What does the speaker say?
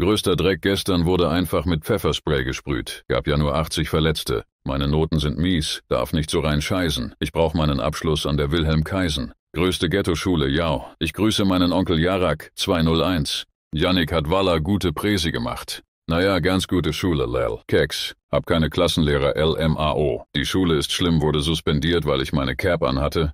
Größter Dreck gestern wurde einfach mit Pfefferspray gesprüht. Gab ja nur 80 Verletzte. Meine Noten sind mies, darf nicht so rein scheißen. Ich brauch meinen Abschluss an der Wilhelm Kaisen. Größte Ghetto-Schule, jau. Ich grüße meinen Onkel Jarak, 201. Yannick hat Walla gute Präsi gemacht. Naja, ganz gute Schule, Lel. Keks. Hab keine Klassenlehrer, LMAO. Die Schule ist schlimm, wurde suspendiert, weil ich meine Cap anhatte.